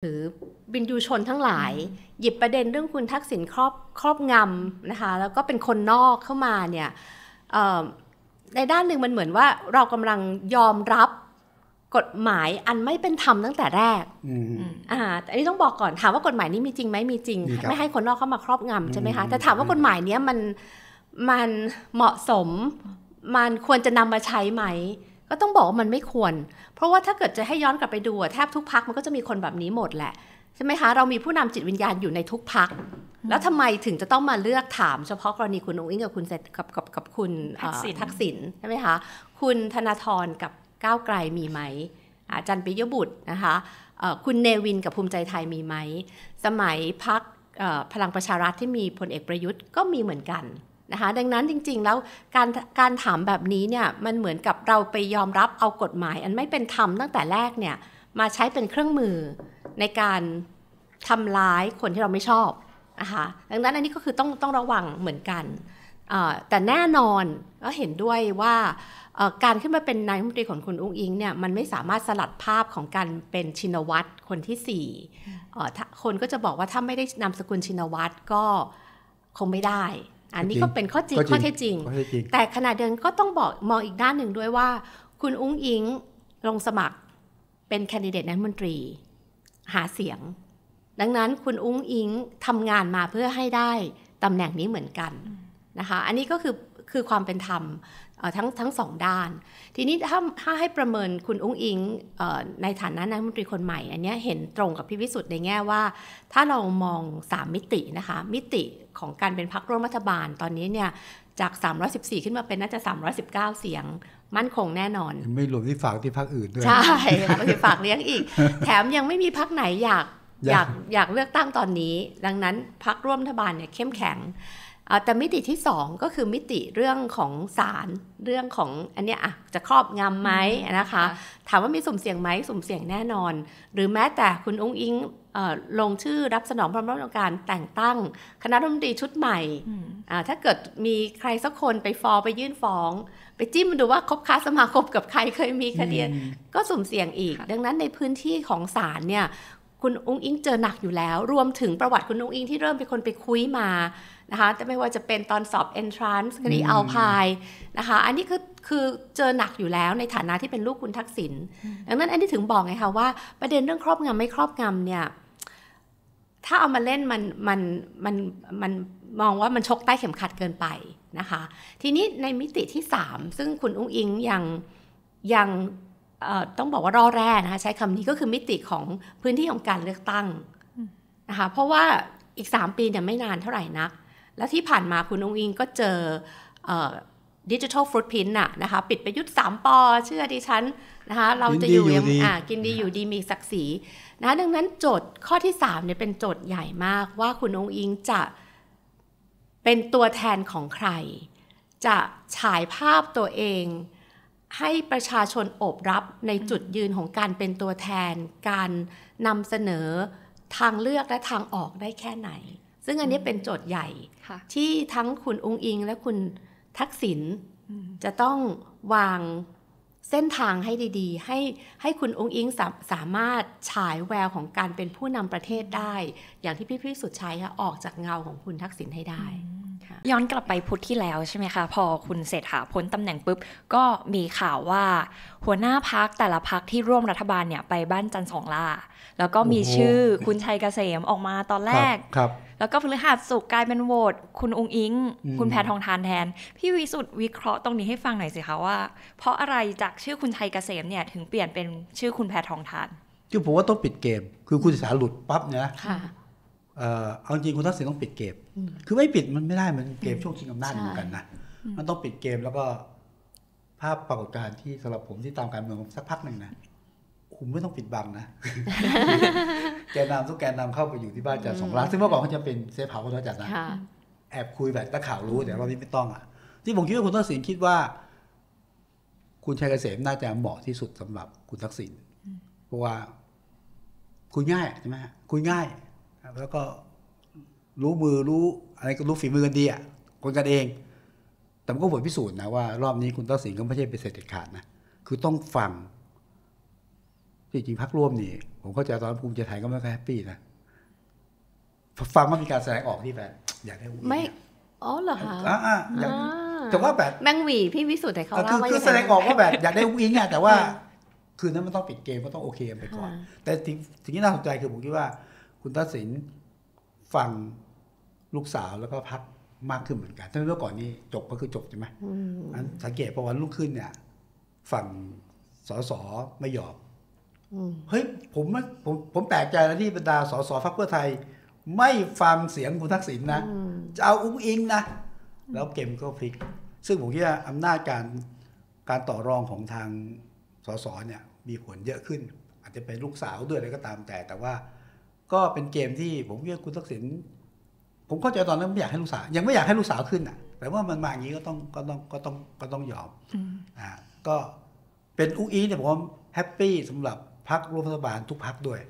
หรือบินยูชนทั้งหลาย หยิบประเด็นเรื่องคุณทักษิณครอบครอบงำนะคะแล้วก็เป็นคนนอกเข้ามาเนี่ยในด้านหนึ่งมันเหมือนว่าเรากำลังยอมรับ กฎหมายอันไม่เป็นธรรมตั้งแต่แรกอ่าอันนี้ต้องบอกก่อน ถามว่ากฎหมายนี้มีจริงไหมมีจริง ไม่ให้คนนอกเข้ามาครอบงำใช่ไหมคะแต่ถามว่ากฎหมายนี้มันมันเหมาะสมมันควรจะนำมาใช้ไหมก็ต้องบอกว่ามันไม่ควร เพราะว่าถ้าเกิดจะให้ย้อนกลับไปดูแทบทุกพักมันก็จะมีคนแบบนี้หมดแหละ ใช่ไหมคะ เรามีผู้นำจิตวิญญาณอยู่ในทุกพัก แล้วทำไมถึงจะต้องมาเลือกถามเฉพาะกรณีคุณ อุ้งอิงกับคุณเซตกับกับกับคุณทักษิณใช่ไหมคะคุณธนาธรกับก้าวไกลมีไหมอาจารย์ปิยบุตรนะคะคุณเนวินกับภูมิใจไทยมีไหมสมัยพักพลังประชารัฐที่มีพลเอกประยุทธ์ก็มีเหมือนกันนะคะดังนั้นจริงๆแล้วการการถามแบบนี้เนี่ยมันเหมือนกับเราไปยอมรับเอากฎหมาย อันไม่เป็นธรรมตั้งแต่แรกเนี่ยมาใช้เป็นเครื่องมือในการทำร้ายคนที่เราไม่ชอบนะคะดังนั้นอันนี้ก็คือต้องต้องระวังเหมือนกันแต่แน่นอนก็เห็นด้วยว่าการขึ้นมาเป็นนายมนตรีของคุณอุ้งอิงเนี่ยมันไม่สามารถสลัดภาพของการเป็นชินวัตรคนที่สี่คนก็จะบอกว่าถ้าไม่ได้นำสกุลชินวัตรก็คงไม่ได้อันนี้ก็เป็นข้อจริงข้อเท็จจริง แต่ขณะเดิกนก็ต้องบอกมองอีกด้านหนึ่งด้วยว่า คุณอุ้งอิงลงสมัครเป็นแคนดิเดตนายมนตรี หาเสียง ดังนั้นคุณอุ้งอิงทำงานมาเพื่อให้ได้ตำแหน่งนี้เหมือนกันนะคะ อันนี้ก็คือคือความเป็นธรรมทั้งทั้งสองด้าน ทีนี้ถ้าถ้าให้ประเมินคุณอุ้งอิงในฐานะนายมนตรีคนใหม่ อันนี้เห็นตรงกับพี่วิสุทธ์ในแง่ว่า ถ้าเรามอง 3 มิตินะคะ มิติของการเป็นพักร่วมรัฐบาลตอนนี้เนี่ยจาก 314 ขึ้นมาเป็นน่าจะ 319 เสียงมั่นคงแน่นอน ไม่รวมที่ฝากที่พักอื่นด้วยใช่ไม่ถึฝากเลี้ยงอีก แถมยังไม่มีพักไหนอยากอยากอยากเลือกตั้งตอนนี้ ดังนั้นพักร่วมรัฐบาลเนี่ยเข้มแข็งแต่มิติที่ 2 ก็คือมิติเรื่องของสารเรื่องของอันเนี้ยอะจะครอบงำไหมนะคะถามว่ามีสุ่มเสี่ยงไหมสุ่มเสี่ยงแน่นอน หรือแม้แต่คุณอุ้งอิงลงชื่อรับสนองความต้องการแต่งตั้งคณะรัฐมนตรีชุดใหม่ถ้าเกิดมีใครสักคนไปฟอไปยื่นฟ้อง ไปจิ้มดูว่าคบค้าสมาคมกับใครเคยมีคดีก็สุ่มเสี่ยงอีก ดังนั้นในพื้นที่ของศาลเนี่ยคุณ อุ้งอิงเจอหนักอยู่แล้ว รวมถึงประวัติคุณอุ้งอิงที่เริ่มเป็นคนไปคุยมานะคะแต่ไม่ว่าจะเป็นตอนสอบ entrance คดีเอาพายนะคะอันนี้คือคือเจอหนักอยู่แล้วในฐานะที่เป็นลูกคุณทักษิณดังนั้นอันนี้ถึงบอกไงคะว่าประเด็นเรื่องครอบงำไม่ครอบงำเนี่ยถ้าเอามาเล่นมันมันมันมันมองว่ามันชกใต้เข็มขัดเกินไปนะคะทีนี้ในมิติที่3ซึ่งคุณอุ้งอิงยังยังต้องบอกว่ารอแร่นะคะใช้คำนี้ก็คือมิติของพื้นที่ของการเลือกตั้งนะคะเพราะว่าอีก 3 ปีเนี่ยไม่นานเท่าไหร่นัก แล้วที่ผ่านมาคุณองอิงก็เจอดิจิทัลฟรุตพินน่ะนะคะปิดไปยุทธ์3ปอเชื่อดิฉันนะคะเราจะอยู่ยังกินดีอยู่ดีมีศักดิ์ศรีนะดังนั้นโจทย์ข้อที่ 3เนี่ยเป็นโจทย์ใหญ่มากว่าคุณองอิงจะเป็นตัวแทนของใคร จะฉายภาพตัวเองให้ประชาชนโอบรับในจุดยืนของการเป็นตัวแทน การนำเสนอทางเลือกและทางออกได้แค่ไหน ซึ่งอันนี้เป็นโจทย์ใหญ่ที่ทั้งคุณองอิงและคุณทักษิณจะต้องวางเส้นทางให้ดีๆ ให้ให้คุณองอิงสาสามารถฉายแววของการเป็นผู้นำประเทศได้ อย่างที่พี่พี่สุดชัยออกจากเงาของคุณทักษิณให้ได้ย้อนกลับไปพุทธที่แล้วใช่ไหมคะ พอคุณเศรษฐาพ้นตำแหน่งปุ๊บ ก็มีข่าวว่า หัวหน้าพักแต่ละพักที่ร่วมรัฐบาลเนี่ย ไปบ้านจันสองล่า แล้วก็มีชื่อคุณชัยเกษมออกมาตอนแรกครับแล้วก็พฤหัสสุกกลายเป็นโหวตคุณองอิงคุณแพทองทานแทน พี่วิสุทธ์วิเคราะห์ตรงนี้ให้ฟังหน่อยสิคะว่า เพราะอะไรจากชื่อคุณชัยเกษมเนี่ยถึงเปลี่ยนเป็นชื่อคุณแพทองทานคือผมว่าต้องปิดเกม คือคุณเศรษฐาหลุดปั๊บเนี่ยเอาจริงคุณทักษิณต้องปิดเกม คือไม่ปิดมันไม่ได้มันเกมช่วงชิงอำนาจเหมือนกันนะ มันต้องปิดเกมแล้วก็ ภาพปรากฏการณ์ที่สำหรับผมที่ตามการเมืองสักพักหนึ่งนะคุณไม่ต้องปิดบังนะแกนำทุกแกนนำเข้าไปอยู่ที่บ้านจัดสองล้านซึ่งเมื่อก่อนเขาจะเป็นเซฟเฮาส์แล้จัดนะแอบคุยแบบตะข่าวรู้แต่รอบนี้ไม่ต้องอ่ะที่ผมคิดว่าคุณทักษิณคิดว่า คุณชัยเกษมน่าจะเหมาะที่สุดสำหรับคุณทักษิณเพราะว่า คุยง่ายใช่ไหมคุยง่ายแล้วก็รู้มือรู้ อะไรก็รู้ฝีมือกันดีอ่ะคนกันเอง แต่มันก็ผลพิสูจน์นะว่า รอบนี้คุณตัอสิณก็ไม่ใช่เป็นเศรษฐขาดนะ คือต้องฟังที่จริงพักร่วมนี่ผมเข้าใจตอนภูมิใจไทยก็ไม่ค่อยแฮปปี้นะ ฟังว่ามีการแสดงออกที่แบบ อยากได้ไม่อ๋อเหรอคะอ่าอย่างแต่ว่าแบบแมงวีพี่วิสุทธิ์เขาเล่าคือแสดงออกว่าแบบ อยากได้อุ้งอิงอะแต่ว่า คืนนั้นมันต้องปิดเกมก็ต้องโอเคไปก่อน แต่สิ่งที่น่าสนใจคือผมคิดว่าคุณทักษิณฟังลูกสาวแล้วก็พักมากขึ้นเหมือนกัน ทั้งเมื่อก่อนนี้จบก็คือจบใช่ไหมนั้นสังเกตพอวันลุกขึ้นเนี่ยฝั่งสสไม่ยอมเฮ้ย ผมผมผมแปลกใจนะที่บรรดาสสพรรคเพื่อไทย ไม่ฟังเสียงคุณทักษิณนะ จะเอาอุ้งอิงนะ แล้วเกมก็พลิก ซึ่งผมคิดว่าอำนาจการการต่อรองของทางสสเนี่ย มีผลเยอะขึ้น อาจจะเป็นลูกสาวด้วยอะไรก็ตามแต่แต่ว่าก็เป็นเกมที่ผมเรียกคุณทักษิณผมเข้าใจตอนนั้นไม่อยากให้ลูกสาวยังไม่อยากให้ลูกสาวขึ้นอ่ะแต่ว่ามันมาอย่างนี้ก็ต้องก็ต้องก็ต้องก็ต้องยอมอ่าก็เป็นอุ้ยเนี่ยผมแฮปปี้สำหรับพักรรัฐบาลทุกพักด้วย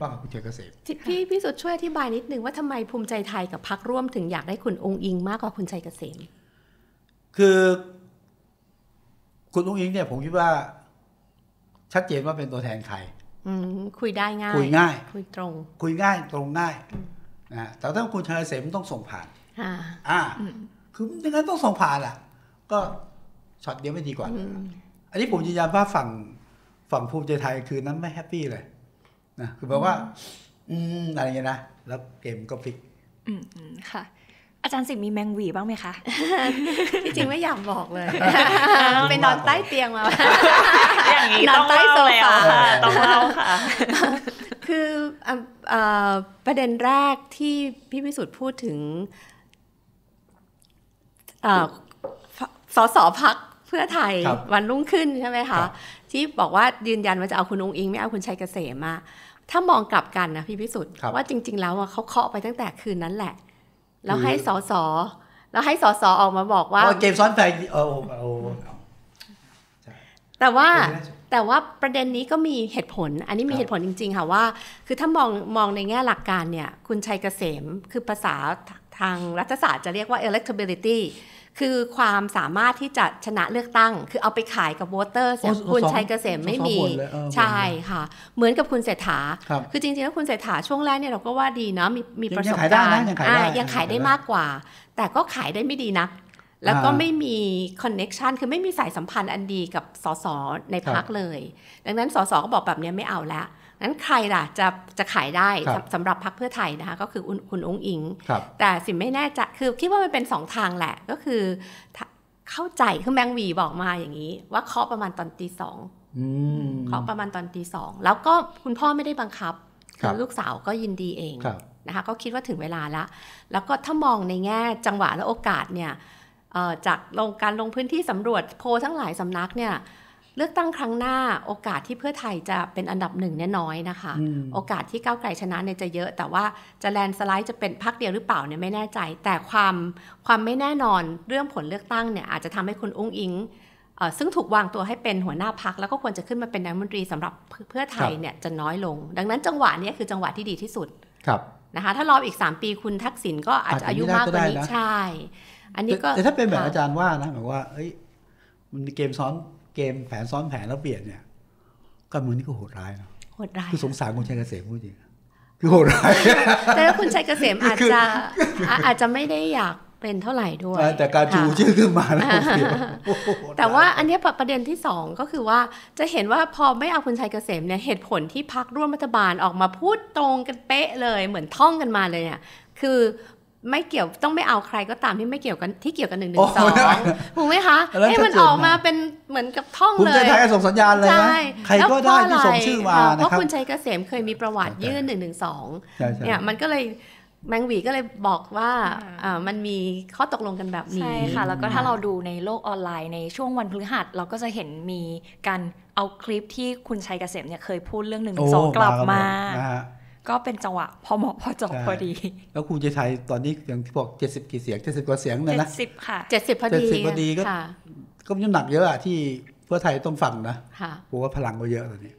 บ้างคุณเจเกษมพี่พี่สุดช่วยอธิบายนิดนึงว่าทำไมภูมิใจไทยกับพักร่วมถึงอยากได้คุณองค์อิง มากกว่าคุณชัยเกษมคือ คุณองค์อิง เนี่ยผมคิดว่า ชัดเจนว่าเป็นตัวแทนใครคุยได้ง่าย คุยง่ายคุยตรงคุยง่ายตรงง่ายนะแต่ถ้าคุณเธอเสมต้องส่งผ่านอ่าคือมังนั้นต้องส่งผ่านอ่ะ ก็ช็อตเดียวไม่ดีกว่าอันนี้ผมยืนยันว่าฝั่งฝั่งภูมิใจไทยคืนนั้นไม่แฮปปี้เลยนะคือแปลว่า อืมอะไรเงี้ยนะ แล้วเกมก็พลิก อืมค่ะอาจารย์สิมีแมงวีบ้างไหมคะ ที่จริงไม่อยากบอกเลย เป็นนอนใต้เตียงมา อย่างนี้้อนใต้โซฟาต้องเล่าค่ะ คือประเด็นแรกที่พี่พิสุทธิ์พูดถึงสสพักเพื่อไทยวันรุ่งขึ้นใช่ไหมคะ ที่บอกว่ายืนยันว่าจะเอาคุณองค์อิง ไม่เอาคุณชัยเกษมมา ถ้ามองกลับกันนะพี่พิสุทธิ์ว่าจริงๆ แล้วเขาเคาะไปตั้งแต่คืนนั้นแหละแล้วให้สอสแล้วให้สอสอออกมาบอกว่าเกมซ้อนแฟนโอ้โอาแต่ว่าแต่ว่าประเด็นนี้ก็มีเหตุผล อันนี้มีเหตุผลจริงๆค่ะว่า คือถ้ามองมองในแง่หลักการเนี่ย คุณชัยเกษมคือภาษาทางรัฐศาสตร์จะเรียกว่า electability คือความสามารถที่จะชนะเลือกตั้ง คือเอาไปขายกับวอเตอร์คุณชัยเกษมไม่มี ใช่ค่ะ เหมือนกับคุณเศรษฐา คือจริงๆแล้วคุณเศรษฐาช่วงแรกเนี่ยเราก็ว่าดีเนาะมีมีประสบการณ์ยังขายได้มากกว่า แต่ก็ขายได้ไม่ดีนะแล้วก็ไม่มีคอนเน็ชันคือไม่มีสายสัมพันธ์อันดีกับสสในพักเลย ดังนั้นสสก็บอกแบบนี้ไม่เอาแล้วนั้นใครล่ะจะจะขายได้สำหรับพรรคเพื่อไทยนะคะก็คือคุณองค์อิงแต่สิไม่แน่ใจคือคิดว่ามันเป็นสองทางแหละ ก็คือเข้าใจคือแมงวีบอกมาอย่างนี้ ว่าเคาะประมาณตอนตีสองเคาะประมาณตอนตีสองแล้วก็คุณพ่อไม่ได้บังคับคือลูกสาวก็ยินดีเองนะคะก็คิดว่าถึงเวลาละ แล้วก็ถ้ามองในแง่จังหวะและโอกาสเนี่ยจากลงการลงพื้นที่สำรวจโพทั้งหลายสำนักเนี่ยเลือกตั้งครั้งหน้า โอกาสที่เพื่อไทยจะเป็นอันดับหนึ่งเนี่ยน้อยนะคะ โอกาสที่ก้าวไกลชนะเนี่ยจะเยอะแต่ว่าจะแลนสไลด์จะเป็นพักเดียวหรือเปล่าเนี่ยไม่แน่ใจ แต่ความความไม่แน่นอนเรื่องผลเลือกตั้งเนี่ยอาจจะทำให้คุณอุ้งอิงซึ่งถูกวางตัวให้เป็นหัวหน้าพักแล้วก็ควรจะขึ้นมาเป็นนายมนตรีสำหรับเพื่อไทยเนี่ยจะน้อยลง ดังนั้นจังหวะนี้คือจังหวะที่ดีที่สุดครับนะคะถ้ารออีก 3 ปีคุณทักษิณก็อาจจะอายุมากกว่านี้ใช่ อันนี้ก็แต่ถ้าเป็นแบบอาจารย์ว่านะหมายว่าเอ้ยมันเกมซ้อนเกมแผนซ้อนแผนแล้วเปลี่ยนเนี่ย ก็มือนี่ก็โหดร้ายนะโหดร้ายคือสงสารคุณชัยเกษมพูดจริงคือโหดร้ายแต่คุณชัยเกษมอาจจะอาจจะไม่ได้อยากเป็นเท่าไหร่ด้วย แต่การจูชื่อขึ้นมาแล้วแต่ว่าอันนี้ประเด็นที่สองก็คือว่าจะเห็นว่าพอไม่เอาคุณชัยเกษมเนี่ยเหตุผลที่พักร่วมรัฐบาลออกมาพูดตรงกันเป๊ะเลย เหมือนท่องกันมาเลยเนี่ย คือไม่เกี่ยวต้องไม่เอาใครก็ตามที่ไม่เกี่ยวกันที่เกี่ยวกันหนึ่งหนึ่งสองถูกไหมคะเอ้มันออกมาเป็นเหมือนกับท่องเลยคุณิใจไทยส่งสัญญาณเลยนะ ใครก็ได้ที่ส่งชื่อมานะครับเพราะคุณชัยเกษมเคยมีประวัติยื่นหนึ่งหนึ่งสองเนี่ยมันก็เลยแมงวีก็เลยบอกว่ามันมีข้อตกลงกันแบบนี้ใช่ค่ะ แล้วก็ถ้าเราดูในโลกออนไลน์ในช่วงวันพฤหัส เราก็จะเห็นมีการเอาคลิปที่คุณชัยเกษมเนี่ยเคยพูดเรื่องหนึ่งสองกลับมาก็เป็นจังหวะ พอเหมาะพอเจาะพอดี แล้วครูจะไทยตอนนี้อย่างที่บอกเจ็ดสิบกี่เสียงเจ็ดสิบกว่าเสียงนะเจ็ดสิบค่ะเจ็ดสิบพอดีเจ็ดสิบพอดีก็ก็ยิ่งหนักเยอะอะที่เพื่อไทยต้องฟังนะผมว่าพลังก็เยอะตอนนี้